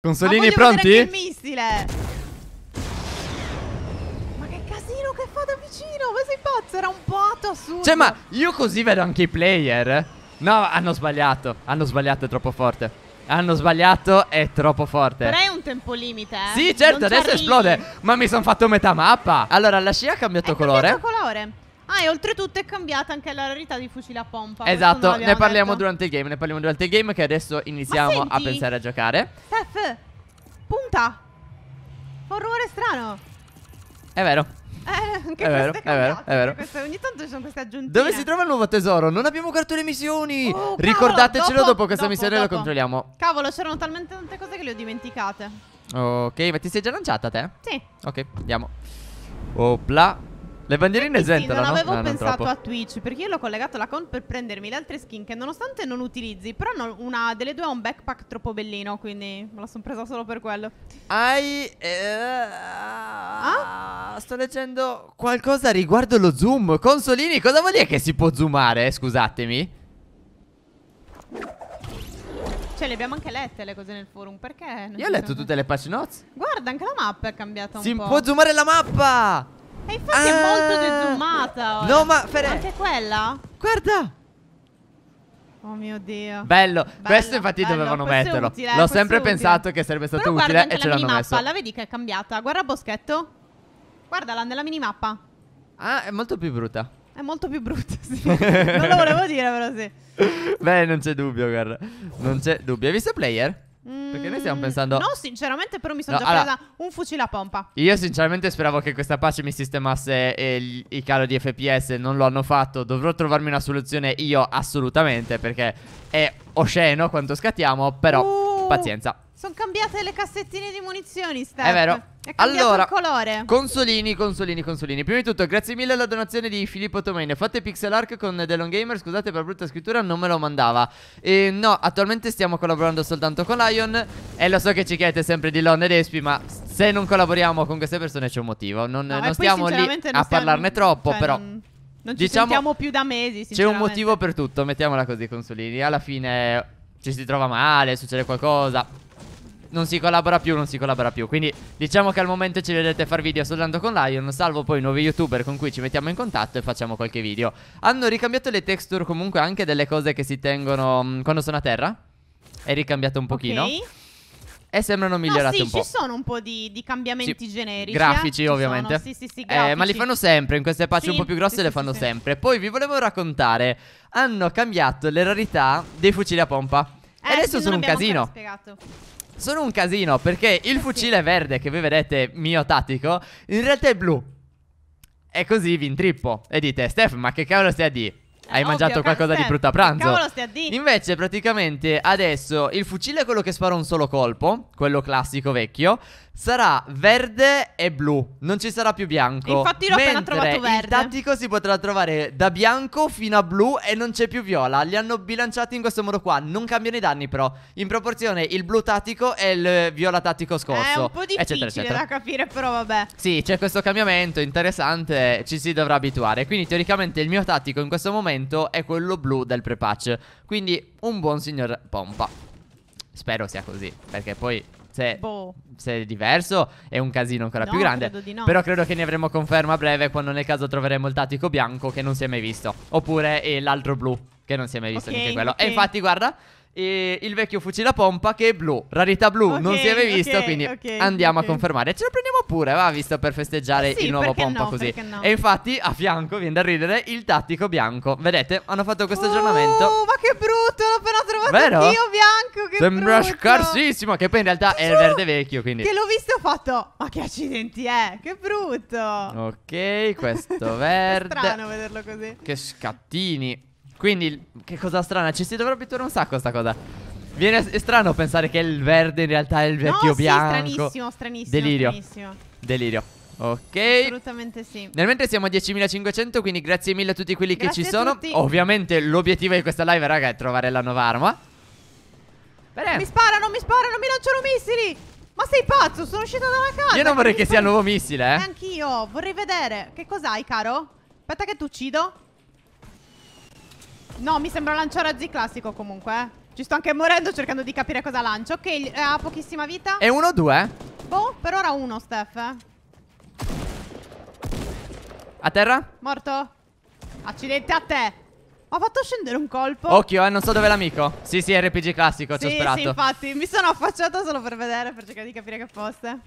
Consolini pronti? il missile! Ma che casino che fa da vicino! Ma sei pazzo? Era un boato assurdo! Cioè, ma io così vedo anche i player. No, hanno sbagliato. Hanno sbagliato, è troppo forte. Hanno sbagliato, è troppo forte. Però è un tempo limite, eh? Sì, certo, adesso esplode. Ma mi sono fatto metà mappa. Allora, la scia ha cambiato è colore. Cambiato colore. Ah, e oltretutto è cambiata anche la rarità di fucile a pompa. Esatto, ne parliamo detto. durante il game. Ne parliamo durante il game che adesso iniziamo a pensare a giocare. Steph, punta. Fa un rumore strano. È vero. Eh, è, vero, è, cambiato, è vero, è vero, ogni tanto ci sono queste aggiunte. Dove si trova il nuovo tesoro? Non abbiamo carto le missioni. Oh, Ricordatecelo dopo, dopo, questa dopo, missione dopo. lo controlliamo. Cavolo, c'erano talmente tante cose che le ho dimenticate. Ok, ma ti sei già lanciata te? Sì. Ok, andiamo. Opla. Le bandierine esente non avevo no, pensato non a Twitch perché io l'ho collegato alla all'account per prendermi le altre skin che nonostante non utilizzi, però no, una delle due ha un backpack troppo bellino, quindi me la sono presa solo per quello. Hai eh, ah? ah? Sto leggendo qualcosa riguardo lo zoom. Consolini, cosa vuol dire che si può zoomare? Eh, scusatemi. Cioè, le abbiamo anche lette le cose nel forum, perché? Io ho letto tutte le patch notes. Guarda, anche la mappa è cambiata un si po'. Si può zoomare la mappa! E infatti ah. è molto ah. dezoomata. No, ma Fere... Anche quella? Guarda! Oh mio dio. Bello. bello questo infatti bello. dovevano questo metterlo. Eh, L'ho sempre pensato che sarebbe stato Però utile e ce l'hanno messo. La vedi che è cambiata. Guarda Boschetto. Guardala nella minimappa. Ah, è molto più brutta. È molto più brutta, sì. non lo volevo dire, però sì. Beh, non c'è dubbio, guarda. Non c'è dubbio. Hai visto player? Perché noi stiamo pensando. No, sinceramente, però mi sono No, già allora- presa un fucile a pompa. Io sinceramente speravo che questa pace mi sistemasse il, gli- calo di FPS, non lo hanno fatto, dovrò trovarmi una soluzione io assolutamente perché è osceno quanto scattiamo, però Uh. pazienza. Sono cambiate le cassettine di munizioni, Steph. È vero. È allora, il colore. Consolini, consolini, consolini. Prima di tutto, grazie mille alla donazione di Filippo Tomain. Fate pixel arc con The Long Gamer. Scusate per la brutta scrittura, non me lo mandava. E no, attualmente stiamo collaborando soltanto con Lion. E lo so che ci chiedete sempre di Lon ed Espi, ma se non collaboriamo con queste persone c'è un motivo. Non, no, non stiamo lì non a stiamo, parlarne troppo, cioè, però. Non... Non ci diciamo, sentiamo più da mesi. C'è un motivo per tutto, mettiamola così, consolini. Alla fine ci si trova male, succede qualcosa non si collabora più, non si collabora più Quindi diciamo che al momento ci vedete fare video soltanto con Lion Salvo poi nuovi youtuber con cui ci mettiamo in contatto e facciamo qualche video Hanno ricambiato le texture comunque anche delle cose che si tengono mh, mm, quando sono a terra È ricambiato un pochino okay. E sembrano migliorate no, sì, un po' Sì, ci sono un po' di, di cambiamenti sì. generici eh. Grafici eh? ovviamente sono, sì, sì, sì, grafici. Eh, Ma li fanno sempre, in queste patch un po' più grosse le fanno sempre Poi vi volevo raccontare Hanno cambiato le rarità dei fucili a pompa eh, E adesso sono un casino spiegato sono un casino perché il eh fucile verde che voi vedete mio tattico in realtà è blu. E così vi intrippo e dite Steph ma che cavolo stai a dire? Hai Ovvio, mangiato qualcosa di brutto a pranzo. Cavolo, stai a dì. Invece, praticamente adesso il fucile è quello che spara un solo colpo, quello classico vecchio, sarà verde e blu, non ci sarà più bianco. Infatti, l'ho appena trovato verde. Il tattico si potrà trovare da bianco fino a blu e non c'è più viola. Li hanno bilanciati in questo modo qua. Non cambiano i danni, però. In proporzione il blu tattico e il viola tattico scorso. È un po' difficile eccetera, eccetera. da capire, però vabbè. Sì, c'è questo cambiamento interessante. Ci si dovrà abituare. Quindi, teoricamente, il mio tattico in questo momento momento è quello blu del pre-patch Quindi un buon signor pompa Spero sia così Perché poi se, boh. se è diverso è un casino ancora no, più grande credo no. Però credo che ne avremo conferma a breve Quando nel caso troveremo il tattico bianco che non si è mai visto Oppure l'altro blu che non si è mai visto okay, neanche quello okay. E infatti guarda e il vecchio fucile a pompa che è blu, rarità blu, okay, non si è mai visto, okay, quindi okay, andiamo a confermare. Ce lo prendiamo pure, va, visto per festeggiare sì, il nuovo pompa no, così. No. E infatti a fianco viene da ridere il tattico bianco. Vedete, hanno fatto questo oh, aggiornamento. Oh, ma che brutto, l'ho appena trovato Vero? io bianco, che Sembra brutto. scarsissimo, che poi in realtà è il verde vecchio, quindi. Che l'ho visto ho fatto, ma che accidenti è, che brutto. Ok, questo verde. è strano vederlo così. Che scattini. Quindi, che cosa strana, ci si dovrebbe tornare un sacco sta cosa. Viene strano pensare che il verde in realtà è il vecchio no, bianco. Sì, stranissimo, stranissimo. Delirio. Stranissimo. Delirio. Ok. Assolutamente sì. Nel mentre siamo a 10.500, quindi grazie mille a tutti quelli grazie che ci sono. Tutti. Ovviamente l'obiettivo di questa live, raga, è trovare la nuova arma. Bene. Mi sparano, mi sparano, mi lanciano missili. Ma sei pazzo, sono uscita dalla casa. Io non vorrei che sia il nuovo missile, eh. Anch'io, vorrei vedere. Che cos'hai, caro? Aspetta che ti uccido. No, mi sembra lanciare lanciarazzi classico comunque. Eh. Ci sto anche morendo cercando di capire cosa lancio. Ok, eh, ha pochissima vita. È uno o due? Boh, per ora uno, Steph. A terra? Morto. Accidente a te. Ho fatto scendere un colpo. Occhio, eh, non so dove l'amico. Sì, sì, RPG classico, sì, ci ho sperato. Sì, infatti, mi sono affacciato solo per vedere, per cercare di capire che fosse.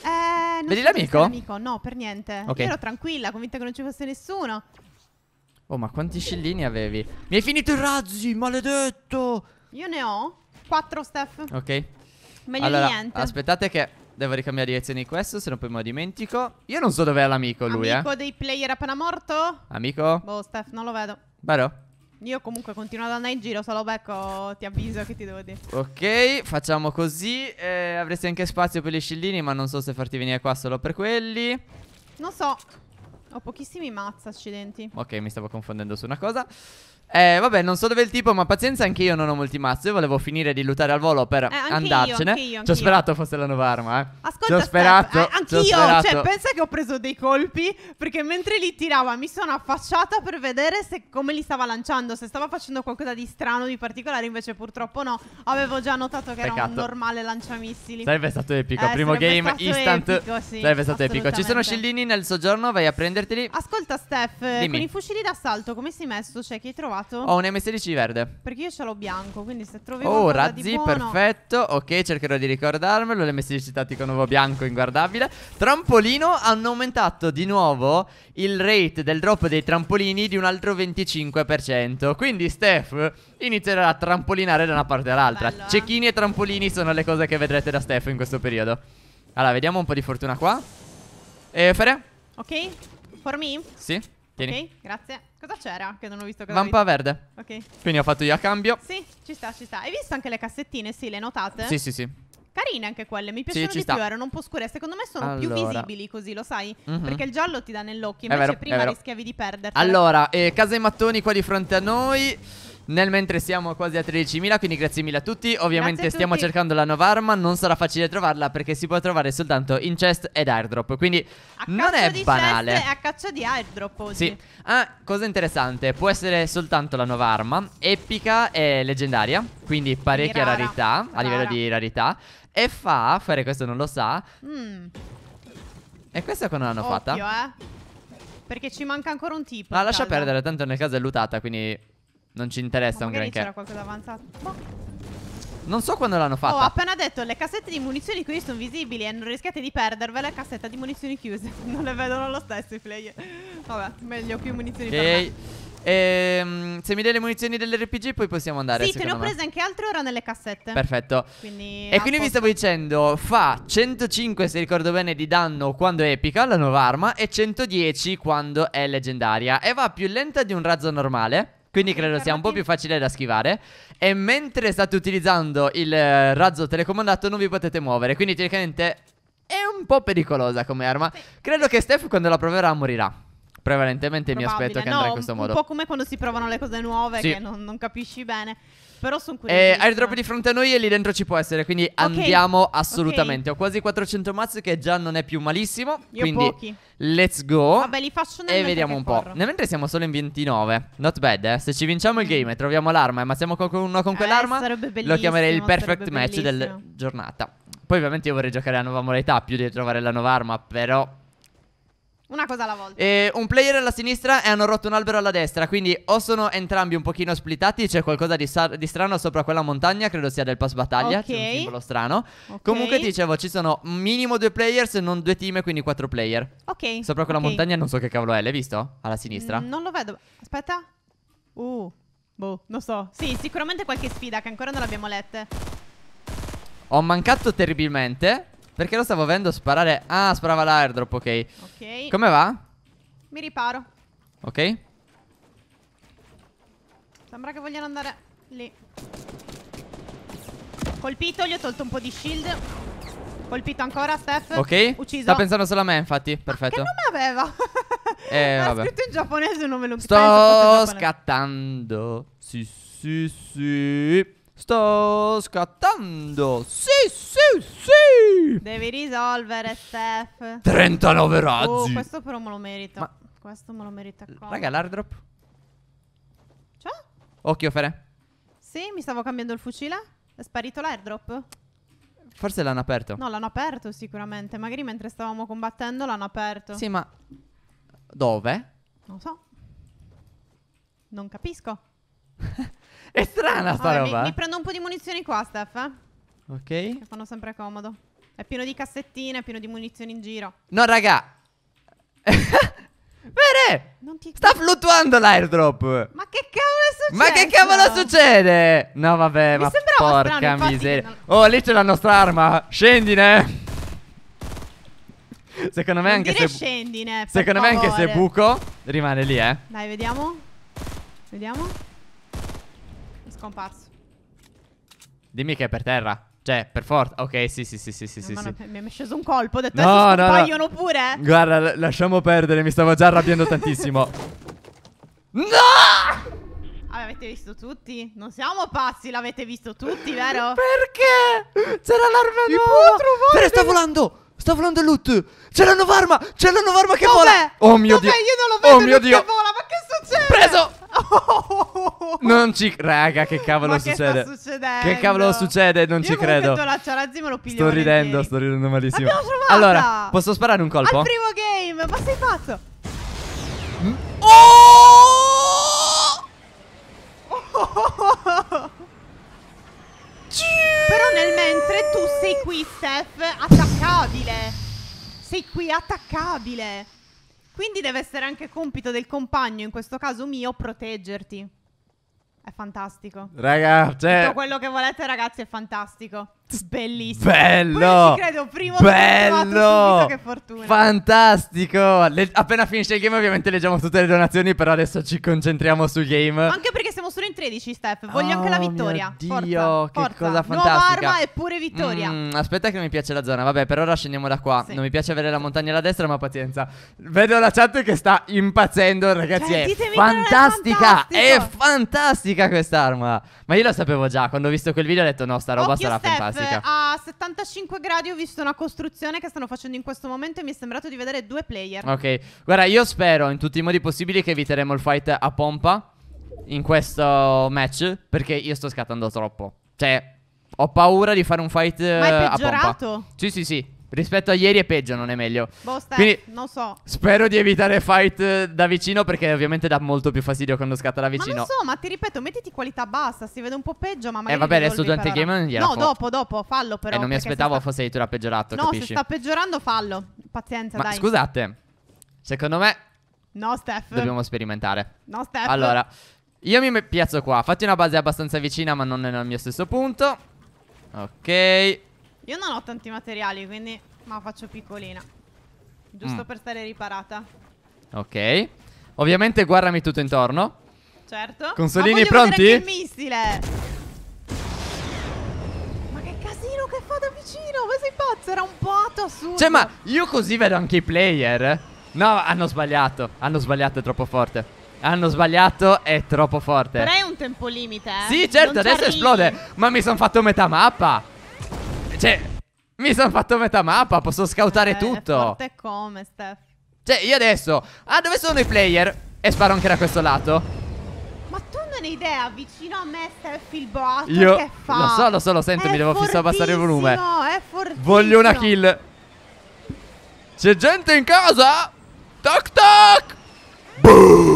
Eh, non Vedi l'amico? No, per niente. Okay. Io ero tranquilla, convinta che non ci fosse nessuno. Oh, ma quanti scillini avevi? Mi hai finito i razzi, maledetto! Io ne ho quattro, Steph. Ok. Meglio allora, di niente. Aspettate che devo ricambiare direzione di questo, se no poi me lo dimentico. Io non so dov'è l'amico lui, eh. Amico eh. dei player appena morto? Amico? Boh, Steph, non lo vedo. Vero? Io comunque continuo ad andare in giro, solo lo becco ti avviso che ti devo dire. Ok, facciamo così. Eh, avresti anche spazio per gli scillini, ma non so se farti venire qua solo per quelli. Non so. Ho pochissimi mazza, accidenti. Ok, mi stavo confondendo su una cosa. Eh, vabbè, non so dove è il tipo, ma pazienza, anche io non ho molti mazzi. Io volevo finire di lottare al volo per eh, andarcene. Ci ho sperato fosse la nuova arma, eh. Ascolta, ci ho sperato. Eh, anch'io, cioè, sperato. cioè, pensa che ho preso dei colpi perché mentre li tirava mi sono affacciata per vedere se, come li stava lanciando, se stava facendo qualcosa di strano, di particolare, invece purtroppo no. Avevo già notato che Peccato. era un normale lanciamissili. Sarebbe stato epico, eh, primo game instant. Epico, sì, sarebbe stato epico. Ci sono scillini nel soggiorno, vai a prenderteli. Ascolta Steph, eh, Dimmi. con i fucili d'assalto come si è messo? Cioè, chi hai trovato? trovato? Ho un M16 verde. Perché io ce l'ho bianco, quindi se trovi Oh, razzi, perfetto. Ok, cercherò di ricordarmelo. L'M16 tattico nuovo bianco, inguardabile. Trampolino, hanno aumentato di nuovo il rate del drop dei trampolini di un altro 25%. Quindi Steph inizierà a trampolinare da una parte all'altra. eh? Cecchini e trampolini sono le cose che vedrete da Steph in questo periodo. Allora, vediamo un po' di fortuna qua. E eh, Fere? Ok, for me? Sì, tieni. Ok, grazie. Cosa c'era che non ho visto? Cosa Vampa verde. Ok. Quindi ho fatto io a cambio. Sì, ci sta, ci sta. Hai visto anche le cassettine? Sì, le notate? Sì, sì, sì. Carine anche quelle, mi piacciono sì, di sta. più, erano un po' scure. Secondo me sono allora. più visibili così, lo sai? Mm -hmm. Perché il giallo ti dà nell'occhio, invece vero, prima rischiavi di perderti. Allora, eh, casa e mattoni qua di fronte a noi nel mentre siamo quasi a 13.000 quindi grazie mille a tutti ovviamente a tutti. stiamo cercando la nuova arma non sarà facile trovarla perché si può trovare soltanto in chest ed airdrop quindi non è banale è a caccia di airdrop oggi. sì ah cosa interessante può essere soltanto la nuova arma epica e leggendaria quindi parecchia rara, rarità rara. a livello di rarità e fa fare questo non lo sa mm. e questa qua non l'hanno fatta eh perché ci manca ancora un tipo. Ah, lascia caldo. perdere, tanto nel caso è lutata, quindi non ci interessa Ma un granché. c'era qualcosa avanzato. Boh. Non so quando l'hanno fatto. Oh, ho oh, appena detto, le cassette di munizioni qui sono visibili e non rischiate di perdervele. Cassetta di munizioni chiuse. non le vedono lo stesso i player. Vabbè, meglio più munizioni okay. per me. Ehm, se mi dai le munizioni dell'RPG poi possiamo andare Sì, te ne ho prese anche altre ora nelle cassette Perfetto quindi, E quindi posto. vi stavo dicendo Fa 105 se ricordo bene di danno quando è epica la nuova arma E 110 quando è leggendaria E va più lenta di un razzo normale quindi credo sia un po' più facile da schivare. E mentre state utilizzando il eh, razzo telecomandato non vi potete muovere. Quindi tecnicamente è un po' pericolosa come arma. Credo che Steph quando la proverà morirà. Prevalentemente Probabile. mi aspetto che andrà in questo modo. Un po' come quando si provano le cose nuove sì. che non, non capisci bene. Però sono curioso. Eh, airdrop di fronte a noi e lì dentro ci può essere. Quindi okay. andiamo assolutamente. Okay. Ho quasi 400 mazzi che già non è più malissimo. Io quindi pochi. let's go. Vabbè, li faccio nel E vediamo un po'. Nel mentre siamo solo in 29. Not bad, eh. Se ci vinciamo il game e troviamo l'arma e eh, mazziamo qualcuno con eh, quell'arma, eh, sarebbe bellissimo, lo chiamerei il perfect match della giornata. Poi ovviamente io vorrei giocare la nuova modalità più di trovare la nuova arma, però una cosa alla volta. E eh, un player alla sinistra e hanno rotto un albero alla destra. Quindi o sono entrambi un pochino splittati, c'è qualcosa di, di strano sopra quella montagna, credo sia del pass battaglia, Ok. c'è un simbolo strano. Ok. Comunque dicevo, ci sono minimo due player, se non due team, quindi quattro player. Ok. Sopra quella ok. montagna non so che cavolo è, l'hai visto? Alla sinistra. Mm, Non lo vedo. Aspetta. Uh. Boh, non so. Sì, sicuramente qualche sfida che ancora non l'abbiamo letta. Ho mancato terribilmente. Perché lo stavo vedendo sparare. Ah, sparava l'airdrop, ok. Ok. Come va? Mi riparo. Ok. Sembra che vogliano andare lì. Colpito, gli ho tolto un po' di shield. Colpito ancora, Steph. Ok. Ucciso. Sta pensando solo a me, infatti. Perfetto. Ma ah, che nome aveva? eh, ha vabbè. scritto in giapponese, non me lo Sto penso, scattando. Sì, sì, sì. Sto scattando. Sì, sì, sì. Devi risolvere, Steph. 39 razzi. Oh, questo però me lo merita. Ma... Questo me lo merita qua. Raga, l'ardrop. Ciao. Occhio, Fere. Sì, mi stavo cambiando il fucile. È sparito l'airdrop? Forse l'hanno aperto. No, l'hanno aperto sicuramente. Magari mentre stavamo combattendo l'hanno aperto. Sì, ma dove? Non so. Non capisco. È strana sta Vabbè, roba. Mi, eh. mi prendo un po' di munizioni qua, Steph. eh. Ok. Che fanno sempre comodo. È pieno di cassettine, è pieno di munizioni in giro. No, raga. Bene. Non ti- Sta fluttuando l'airdrop. Ma che cavolo succede? Ma che cavolo succede? No, vabbè, Mi ma sembrava porca strano, infatti, miseria. che Oh, lì c'è la nostra arma. Scendine. Secondo me Non anche dire se scendine, per Secondo me anche se favore. buco rimane lì, eh. Dai, vediamo. Vediamo. Scomparso. Dimmi che è per terra. Cioè, per forza. Ok, sì, sì, sì, sì, sì, sì, sì. Mi è sceso un colpo, ho detto no, eh, no, scompaiono no. pure. Guarda, lasciamo perdere, mi stavo già arrabbiando tantissimo. No! Vabbè, avete visto tutti? Non siamo pazzi, l'avete visto tutti, vero? Perché? C'era l'arma di nuova! Pere, sta volando! Sta volando il Loot! C'è la nuova arma! C'è la nuova arma che Dov'è? vola! Oh mio Dov'è? dio! Io non lo vedo! Oh mio dio! Che Vola. Ma che succede? Preso! Non ci... Raga, che cavolo Ma succede? Che, che cavolo succede? Non Io ci credo. Sto ridendo, sto ridendo malissimo. Allora, posso sparare un colpo? Al primo game, ma sei pazzo? Mm? Oh! oh! Però nel mentre tu sei qui, Steph, attaccabile. Sei qui attaccabile. Quindi deve essere anche compito del compagno, in questo caso mio, proteggerti. È fantastico. Raga, cioè... Tutto quello che volete, ragazzi, è fantastico. Bellissimo. Bello. Poi ci credo, primo Bello. che fortuna. Fantastico. Le, appena finisce il game ovviamente leggiamo tutte le donazioni, però adesso ci concentriamo sul game. Anche perché siamo solo in 13, Steph. Voglio oh, anche la vittoria. Dio, che forza. cosa fantastica. Nuova arma e pure vittoria. Mm, aspetta che non mi piace la zona. Vabbè, per ora scendiamo da qua. Sì. Non mi piace avere la montagna alla destra, ma pazienza. Vedo la chat che sta impazzendo, ragazzi. Cioè, è fantastica. È fantastica quest'arma. Ma io la sapevo già. Quando ho visto quel video ho detto no, sta roba Occhio sarà Steph. fantastica fantastica. Eh, a 75 gradi ho visto una costruzione che stanno facendo in questo momento e mi è sembrato di vedere due player. Ok, guarda, io spero in tutti i modi possibili che eviteremo il fight a pompa in questo match perché io sto scattando troppo. Cioè, ho paura di fare un fight a Ma è eh, peggiorato. Sì, sì, sì. Rispetto a ieri è peggio, non è meglio. Boh, Steph, Quindi, non so. Spero di evitare fight eh, da vicino perché ovviamente dà molto più fastidio quando scatta da vicino. Ma non so, ma ti ripeto, mettiti qualità bassa, si vede un po' peggio, ma magari Eh vabbè, adesso durante il game non gliela No, dopo, dopo, fallo però. E eh, non mi aspettavo sta... fosse addirittura peggiorato, No, capisci? se sta peggiorando fallo. Pazienza, ma dai. scusate. Secondo me No, Steph. Dobbiamo sperimentare. No, Steph. Allora, io mi piazzo qua. Fatti una base abbastanza vicina, ma non nel mio stesso punto. Ok. Ok. Io non ho tanti materiali, quindi... Ma faccio piccolina. Giusto mm. per stare riparata. Ok. Ovviamente guardami tutto intorno. Certo. Consolini pronti? il missile. Ma che casino che fa da vicino. Ma sei pazzo? Era un po' assurdo. Cioè, ma io così vedo anche i player. No, hanno sbagliato. Hanno sbagliato, è troppo forte. Hanno sbagliato, è troppo forte. Però è un tempo limite, eh? Sì, certo, non adesso esplode. Ma mi sono fatto metà mappa. Cioè, mi sono fatto metà mappa, posso scautare eh, tutto. Forte come, Steph. Cioè, io adesso... Ah, dove sono i player? E sparo anche da questo lato. Ma tu non hai idea, vicino a me Steph il boato io che fa. Lo so, lo so, lo sento, è mi devo fissare abbassare il volume. No, è fortissimo. Voglio una kill. C'è gente in casa? Toc toc! Boom!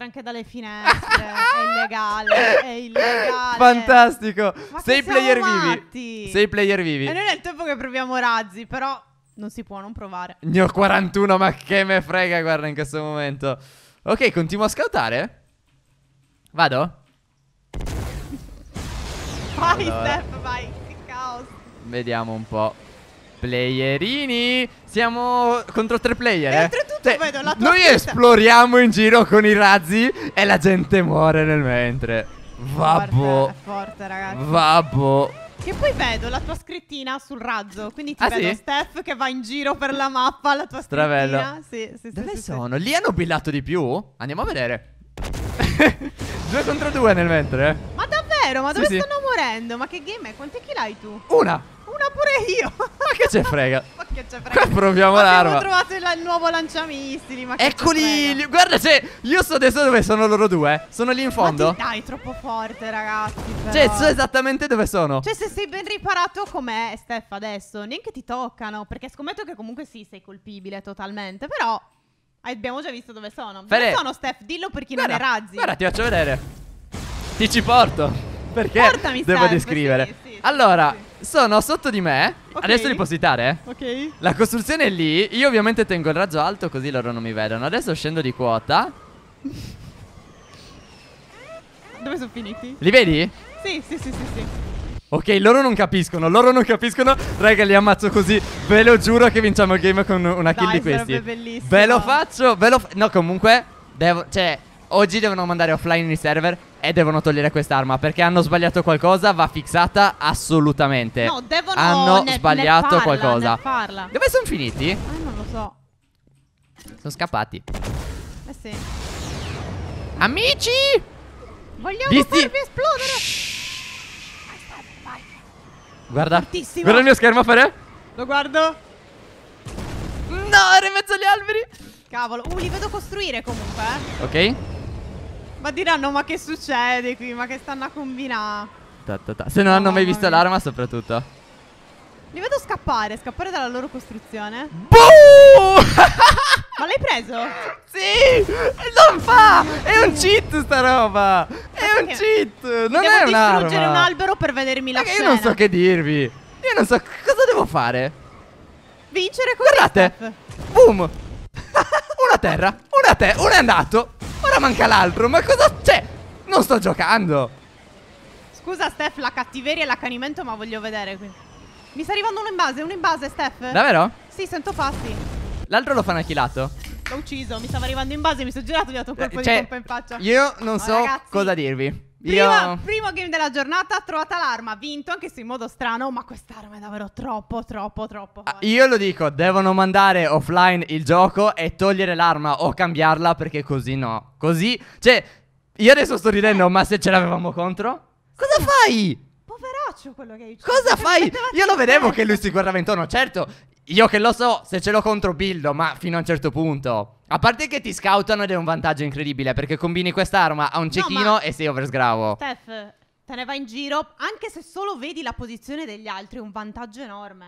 entra anche dalle finestre. è illegale. È illegale. Fantastico. Ma sei player matti. vivi. Sei player vivi. E non è il tempo che proviamo razzi, però non si può non provare. Ne ho 41, ma che me frega, guarda, in questo momento. Ok, continuo a scautare. Vado? Vai, allora. Steph, vai. Che caos. Vediamo un po'. Playerini Siamo contro tre player E oltretutto eh? Cioè, vedo la tua Noi testa. esploriamo in giro con i razzi E la gente muore nel mentre Vabbò È forte ragazzi Vabbò che poi vedo la tua scrittina sul razzo Quindi ti ah, vedo sì? Steph che va in giro per la mappa La tua Stravello. scrittina sì, sì, Dove sì, sono? Lì hanno billato di più? Andiamo a vedere Due contro due nel mentre eh. Ma davvero? Ma dove stanno morendo? Ma che game è? Quante kill hai tu? Una una pure io. Ma che ce frega? ma che ce frega? Qua proviamo ma l'arma. Abbiamo trovato il, il nuovo lanciamissili. Ma Eccoli. Li, guarda, cioè, io so adesso dove sono loro due. Eh. Sono lì in fondo. Ma ti, dai, troppo forte, ragazzi. Però. Cioè, so esattamente dove sono. Cioè, se sei ben riparato com'è, Steph, adesso. Neanche ti toccano. Perché scommetto che comunque sì, sei colpibile totalmente. Però. Abbiamo già visto dove sono. Fede. Dove sono, Steph? Dillo per chi guarda, non è razzi. Guarda, ti faccio vedere. Ti ci porto. Perché Portami, devo Steph, descrivere. Sì, sì, allora, sì sono sotto di me. Okay. Adesso li posso citare? Ok. La costruzione è lì. Io ovviamente tengo il raggio alto così loro non mi vedono. Adesso scendo di quota. Dove sono finiti? Li vedi? Sì, sì, sì, sì, sì. Ok, loro non capiscono, loro non capiscono. Raga, li ammazzo così. Ve lo giuro che vinciamo il game con una kill Dai, di questi. Bellissimo. Ve lo faccio, ve lo fa No, comunque, devo... Cioè, oggi devono mandare offline i server e devono togliere quest'arma perché hanno sbagliato qualcosa, va fixata assolutamente. No, devono Hanno ne, sbagliato ne parla, qualcosa. Farla. Dove sono finiti? Ah, non lo so. Sono scappati. Eh sì. Amici! Vogliamo Visti... farvi esplodere! Guarda. Fortissimo. Guarda il mio schermo a fare. Lo guardo. No, era in mezzo agli alberi. Cavolo. Uh, li vedo costruire comunque. Eh. Ok. Ma diranno, ma che succede qui? Ma che stanno a combinare? Ta, ta, ta. Se non oh, hanno mai visto l'arma, soprattutto. Li vedo scappare, scappare dalla loro costruzione. Boom! ma l'hai preso? Sì! Non fa! È un cheat sta roba! È ma un cheat! Non è un'arma! Devo distruggere un albero per vedermi la Perché scena. io non so che dirvi. Io non so cosa devo fare. Vincere con Guardate! Boom! una terra! Una te! Un è andato! Ora manca l'altro, ma cosa c'è? Cioè, non sto giocando. Scusa Steph, la cattiveria e l'accanimento, ma voglio vedere qui. Mi sta arrivando uno in base, uno in base, Steph. Davvero? Sì, sento passi. L'altro lo fanno chilato. L'ho ucciso, mi stava arrivando in base, mi sono girato e gli ho dato un colpo eh, cioè, di pompa in faccia. Io non oh, so ragazzi. cosa dirvi. Prima, Io... Primo game della giornata, trovata l'arma, vinto anche se in modo strano, ma quest'arma è davvero troppo, troppo, troppo. Ah, io lo dico, devono mandare offline il gioco e togliere l'arma o cambiarla perché così no. Così, cioè, io adesso sto ridendo, ma se ce l'avevamo contro? Cosa fai? Poveraccio quello che hai ucciso. Cosa fai? Io lo vedevo che lui si guardava intorno, certo, io che lo so, se ce l'ho contro Bildo, ma fino a un certo punto. A parte che ti scoutano ed è un vantaggio incredibile perché combini quest'arma a un cecchino no, e sei oversgravo. Steph, te ne vai in giro, anche se solo vedi la posizione degli altri, è un vantaggio enorme.